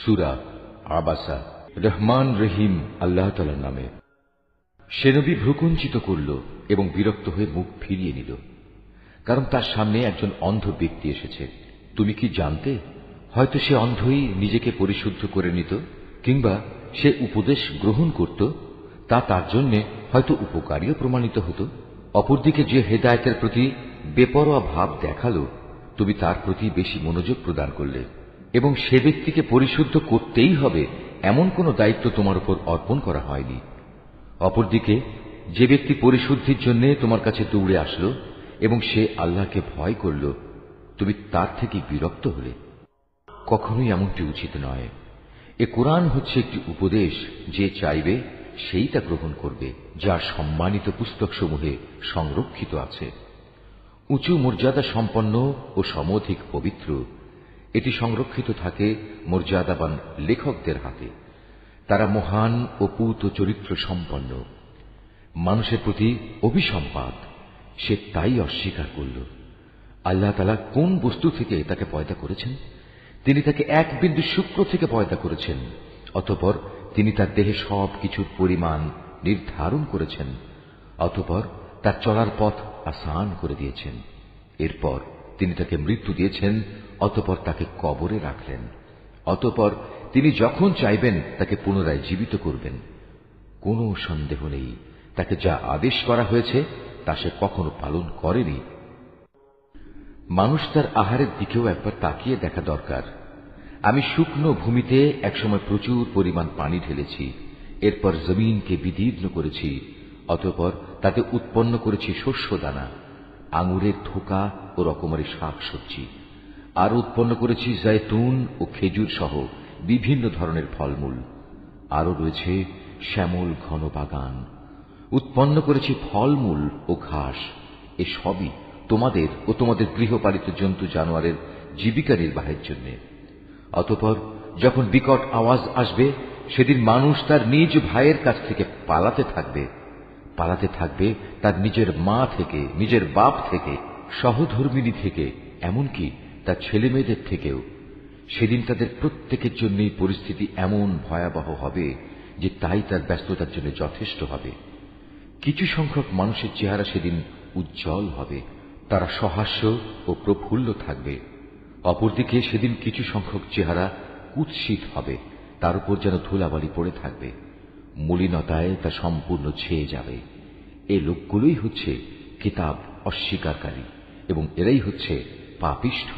সুরা আবাসা রহমান রহিম আল্লাহ তালার নামে সেনবী ভ্রুকুঞ্চিত করল এবং বিরক্ত হয়ে মুখ ফিরিয়ে নিল কারণ তার সামনে একজন অন্ধ ব্যক্তি এসেছে তুমি কি জানতে হয়তো সে অন্ধই নিজেকে পরিশুদ্ধ করে নিত কিংবা সে উপদেশ গ্রহণ করত তা তার জন্য হয়তো উপকারীও প্রমাণিত হতো অপরদিকে যে হেদায়তের প্রতি বেপরোয়া ভাব দেখালো তুমি তার প্রতি বেশি মনোযোগ প্রদান করলে এবং সে ব্যক্তিকে পরিশুদ্ধ করতেই হবে এমন কোনো দায়িত্ব তোমার উপর অর্পণ করা হয়নি অপরদিকে যে ব্যক্তি পরিশুদ্ধির জন্য তোমার কাছে দৌড়ে আসলো এবং সে আল্লাহকে ভয় করল তুমি তার থেকে বিরক্ত হলে কখনোই এমনটি উচিত নয় এ কোরআন হচ্ছে একটি উপদেশ যে চাইবে সেই তা গ্রহণ করবে যা সম্মানিত পুস্তকসমূহে সংরক্ষিত আছে উঁচু মর্যাদা সম্পন্ন ও সমধিক পবিত্র এটি সংরক্ষিত থাকে মর্যাদাবান লেখকদের হাতে তারা মহান ও পূত চরিত্র সম্পন্ন মানুষের প্রতি অভিসম্পাদ সে তাই অস্বীকার করল আল্লাহ তালা কোন বস্তু থেকে তাকে পয়দা করেছেন তিনি তাকে এক বিন্দু শুক্র থেকে পয়দা করেছেন অতপর তিনি তার দেহে সব কিছুর পরিমাণ নির্ধারণ করেছেন অতপর তার চলার পথ আসান করে দিয়েছেন এরপর তিনি তাকে মৃত্যু দিয়েছেন অতপর তাকে কবরে রাখলেন অতপর তিনি যখন চাইবেন তাকে পুনরায় জীবিত করবেন কোনো সন্দেহ নেই তাকে যা আদেশ করা হয়েছে তা সে কখনো পালন করেনি মানুষ তার আহারের দিকেও একবার তাকিয়ে দেখা দরকার আমি শুকনো ভূমিতে একসময় প্রচুর পরিমাণ পানি ঢেলেছি এরপর জমিনকে বিদীর্ণ করেছি অতপর তাতে উৎপন্ন করেছি শস্য দানা আঙুরের থোকা ও রকমারি শাক সবজি আর উৎপন্ন করেছি জায়তুন ও খেজুর সহ বিভিন্ন ধরনের ফলমূল আরও রয়েছে শ্যামল ঘন বাগান উৎপন্ন করেছি ফলমূল ও ঘাস এ সবই তোমাদের ও তোমাদের গৃহপালিত জন্তু জানোয়ারের জীবিকা নির্বাহের জন্য অতপর যখন বিকট আওয়াজ আসবে সেদিন মানুষ তার নিজ ভাইয়ের কাছ থেকে পালাতে থাকবে পালাতে থাকবে তার নিজের মা থেকে নিজের বাপ থেকে সহধর্মিনী থেকে এমনকি তার ছেলেমেয়েদের থেকেও সেদিন তাদের প্রত্যেকের জন্যই পরিস্থিতি এমন ভয়াবহ হবে যে তাই তার ব্যস্ততার জন্য যথেষ্ট হবে কিছু সংখ্যক মানুষের চেহারা সেদিন উজ্জ্বল হবে তারা সহাস্য ও প্রফুল্ল থাকবে অপরদিকে সেদিন কিছু সংখ্যক চেহারা কুৎসিত হবে তার উপর যেন ধুলাবালি পড়ে থাকবে মলিনতায় তা সম্পূর্ণ ছেয়ে যাবে এ লোকগুলোই হচ্ছে কিতাব অস্বীকারী এবং এরাই হচ্ছে পাপিষ্ঠ